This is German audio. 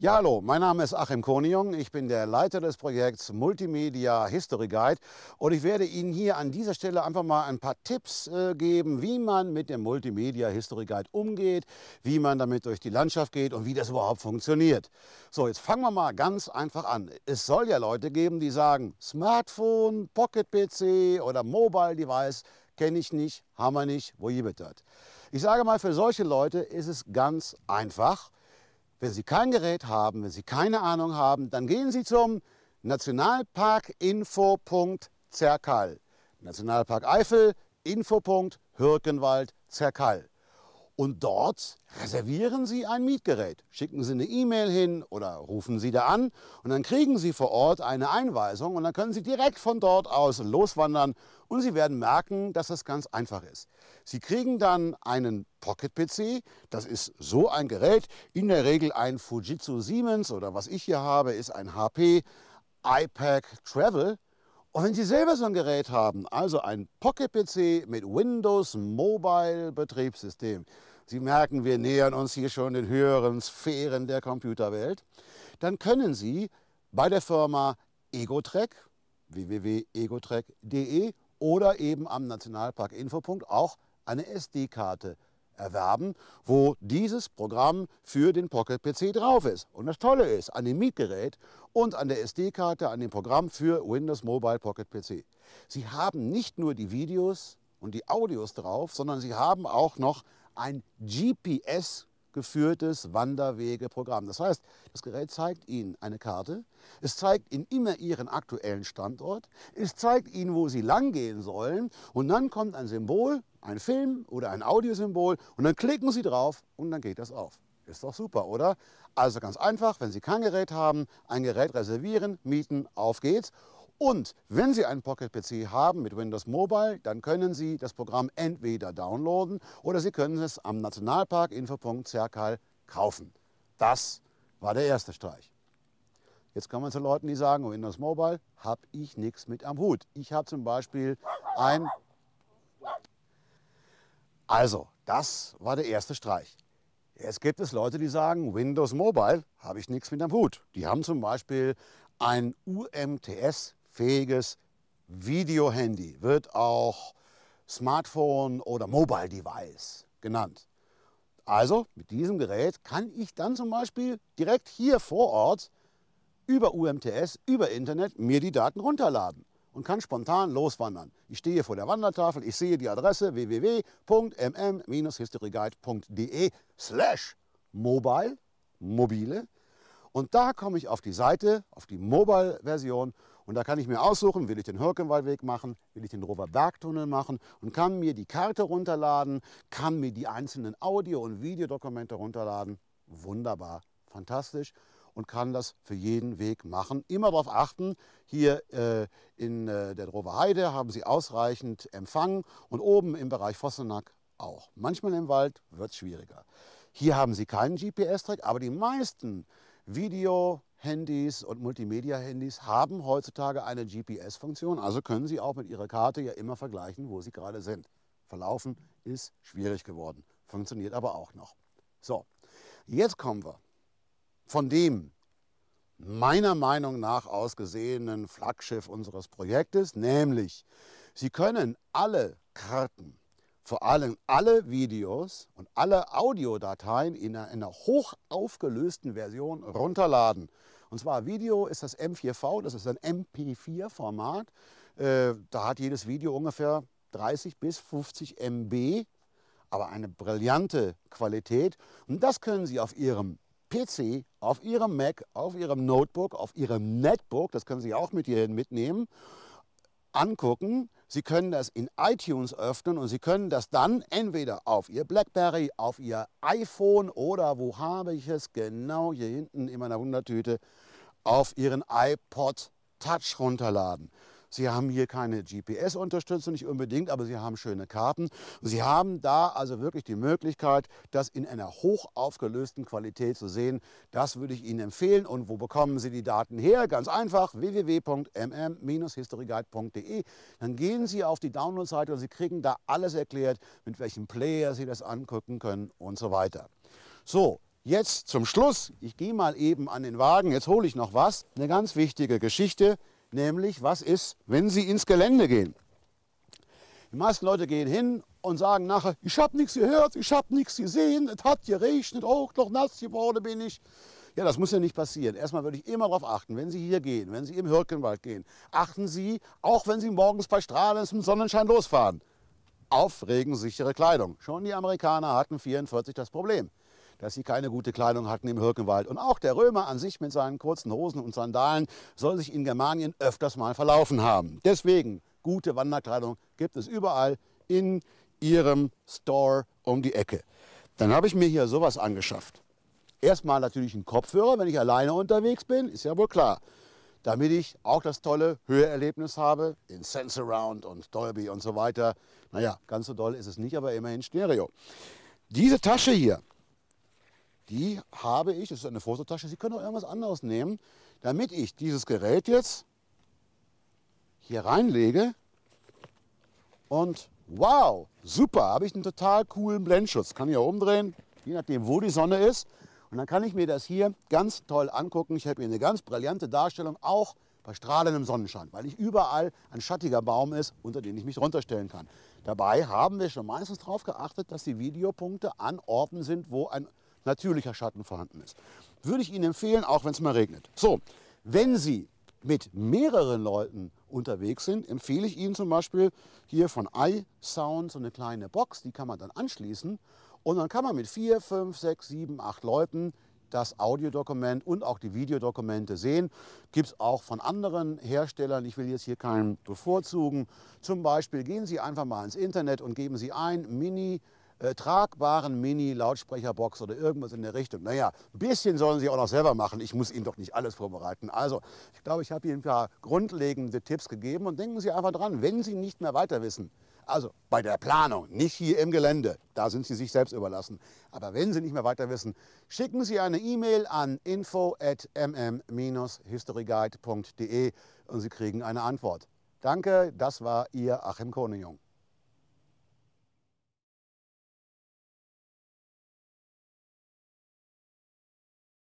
Ja, hallo, mein Name ist Achim Konjung, ich bin der Leiter des Projekts Multimedia History Guide und ich werde Ihnen hier an dieser Stelle einfach mal ein paar Tipps äh, geben, wie man mit dem Multimedia History Guide umgeht, wie man damit durch die Landschaft geht und wie das überhaupt funktioniert. So, jetzt fangen wir mal ganz einfach an. Es soll ja Leute geben, die sagen, Smartphone, Pocket PC oder Mobile Device kenne ich nicht, haben wir nicht, wo ihr das? Ich sage mal, für solche Leute ist es ganz einfach wenn Sie kein Gerät haben, wenn Sie keine Ahnung haben, dann gehen Sie zum Nationalparkinfo.zerkal. Nationalpark Eifel, Info.hürkenwald, Zerkal und dort reservieren Sie ein Mietgerät. Schicken Sie eine E-Mail hin oder rufen Sie da an und dann kriegen Sie vor Ort eine Einweisung und dann können Sie direkt von dort aus loswandern und Sie werden merken, dass das ganz einfach ist. Sie kriegen dann einen Pocket-PC, das ist so ein Gerät, in der Regel ein Fujitsu Siemens oder was ich hier habe, ist ein HP iPad Travel und wenn Sie selber so ein Gerät haben, also ein Pocket-PC mit Windows Mobile Betriebssystem, Sie merken, wir nähern uns hier schon den höheren Sphären der Computerwelt, dann können Sie bei der Firma Egotrek, www.egotrek.de oder eben am Nationalpark Infopunkt auch eine SD-Karte erwerben, wo dieses Programm für den Pocket PC drauf ist. Und das Tolle ist, an dem Mietgerät und an der SD-Karte, an dem Programm für Windows Mobile Pocket PC. Sie haben nicht nur die Videos und die Audios drauf, sondern sie haben auch noch ein GPS geführtes Wanderwegeprogramm. Das heißt, das Gerät zeigt Ihnen eine Karte, es zeigt Ihnen immer Ihren aktuellen Standort, es zeigt Ihnen, wo Sie langgehen sollen und dann kommt ein Symbol, ein Film oder ein Audiosymbol und dann klicken Sie drauf und dann geht das auf. Ist doch super, oder? Also ganz einfach, wenn Sie kein Gerät haben, ein Gerät reservieren, mieten, auf geht's. Und wenn Sie einen Pocket PC haben mit Windows Mobile, dann können Sie das Programm entweder downloaden oder Sie können es am Nationalpark Info.Zerkal kaufen. Das war der erste Streich. Jetzt kommen wir zu Leuten, die sagen, Windows Mobile habe ich nichts mit am Hut. Ich habe zum Beispiel ein... Also, das war der erste Streich. Jetzt gibt es Leute, die sagen, Windows Mobile habe ich nichts mit am Hut. Die haben zum Beispiel ein UMTS fähiges Videohandy, wird auch Smartphone oder Mobile Device genannt. Also mit diesem Gerät kann ich dann zum Beispiel direkt hier vor Ort über UMTS, über Internet mir die Daten runterladen und kann spontan loswandern. Ich stehe vor der Wandertafel, ich sehe die Adresse www.mm-historyguide.de slash mobile, mobile. Und da komme ich auf die Seite, auf die Mobile-Version und da kann ich mir aussuchen, will ich den Hürkenwaldweg machen, will ich den Rover Bergtunnel machen und kann mir die Karte runterladen, kann mir die einzelnen Audio- und Videodokumente runterladen. Wunderbar, fantastisch und kann das für jeden Weg machen. Immer darauf achten, hier äh, in äh, der Drover Heide haben Sie ausreichend Empfang und oben im Bereich Vossenack auch. Manchmal im Wald wird es schwieriger. Hier haben Sie keinen GPS-Track, aber die meisten Video- Handys und Multimedia-Handys haben heutzutage eine GPS-Funktion, also können Sie auch mit Ihrer Karte ja immer vergleichen, wo Sie gerade sind. Verlaufen ist schwierig geworden, funktioniert aber auch noch. So, jetzt kommen wir von dem meiner Meinung nach ausgesehenen Flaggschiff unseres Projektes, nämlich Sie können alle Karten, vor allem alle Videos und alle Audiodateien in einer hochaufgelösten Version runterladen. Und zwar Video ist das M4V, das ist ein MP4-Format. Äh, da hat jedes Video ungefähr 30 bis 50 MB, aber eine brillante Qualität. Und das können Sie auf Ihrem PC, auf Ihrem Mac, auf Ihrem Notebook, auf Ihrem Netbook, das können Sie auch mit hierhin mitnehmen, angucken. Sie können das in iTunes öffnen und Sie können das dann entweder auf Ihr Blackberry, auf Ihr iPhone oder wo habe ich es? Genau hier hinten in meiner Wundertüte auf Ihren iPod Touch runterladen. Sie haben hier keine GPS-Unterstützung, nicht unbedingt, aber Sie haben schöne Karten. Sie haben da also wirklich die Möglichkeit, das in einer hoch aufgelösten Qualität zu sehen. Das würde ich Ihnen empfehlen. Und wo bekommen Sie die Daten her? Ganz einfach www.mm-historyguide.de. Dann gehen Sie auf die Download-Seite und Sie kriegen da alles erklärt, mit welchem Player Sie das angucken können und so weiter. So, Jetzt zum Schluss, ich gehe mal eben an den Wagen, jetzt hole ich noch was, eine ganz wichtige Geschichte, nämlich was ist, wenn Sie ins Gelände gehen. Die meisten Leute gehen hin und sagen nachher, ich habe nichts gehört, ich habe nichts gesehen, es hat geregnet, auch noch nass geworden bin ich. Ja, das muss ja nicht passieren. Erstmal würde ich immer darauf achten, wenn Sie hier gehen, wenn Sie im Hirkenwald gehen, achten Sie, auch wenn Sie morgens bei strahlendem Sonnenschein losfahren, auf regensichere Kleidung. Schon die Amerikaner hatten 1944 das Problem dass sie keine gute Kleidung hatten im Hirkenwald. Und auch der Römer an sich mit seinen kurzen Hosen und Sandalen soll sich in Germanien öfters mal verlaufen haben. Deswegen, gute Wanderkleidung gibt es überall in ihrem Store um die Ecke. Dann habe ich mir hier sowas angeschafft. Erstmal natürlich einen Kopfhörer, wenn ich alleine unterwegs bin, ist ja wohl klar. Damit ich auch das tolle Höherlebnis habe in Sense Around und Dolby und so weiter. Naja, ganz so doll ist es nicht, aber immerhin Stereo. Diese Tasche hier die habe ich, das ist eine Fototasche, Sie können auch irgendwas anderes nehmen, damit ich dieses Gerät jetzt hier reinlege und wow, super, habe ich einen total coolen Blendschutz. Kann ich auch umdrehen, je nachdem, wo die Sonne ist. Und dann kann ich mir das hier ganz toll angucken. Ich habe hier eine ganz brillante Darstellung, auch bei strahlendem Sonnenschein, weil ich überall ein schattiger Baum ist, unter den ich mich runterstellen kann. Dabei haben wir schon meistens darauf geachtet, dass die Videopunkte an Orten sind, wo ein natürlicher Schatten vorhanden ist. Würde ich Ihnen empfehlen, auch wenn es mal regnet. So, wenn Sie mit mehreren Leuten unterwegs sind, empfehle ich Ihnen zum Beispiel hier von iSound so eine kleine Box, die kann man dann anschließen und dann kann man mit vier, fünf, sechs, sieben, acht Leuten das Audiodokument und auch die Videodokumente sehen. Gibt es auch von anderen Herstellern. Ich will jetzt hier keinen bevorzugen. Zum Beispiel gehen Sie einfach mal ins Internet und geben Sie ein Mini äh, tragbaren Mini-Lautsprecherbox oder irgendwas in der Richtung. Naja, ein bisschen sollen Sie auch noch selber machen. Ich muss Ihnen doch nicht alles vorbereiten. Also, ich glaube, ich habe Ihnen ein paar grundlegende Tipps gegeben und denken Sie einfach dran, wenn Sie nicht mehr weiter wissen. Also bei der Planung, nicht hier im Gelände, da sind Sie sich selbst überlassen. Aber wenn Sie nicht mehr weiter wissen, schicken Sie eine E-Mail an info at mm historyguidede und Sie kriegen eine Antwort. Danke, das war Ihr Achim Konejung.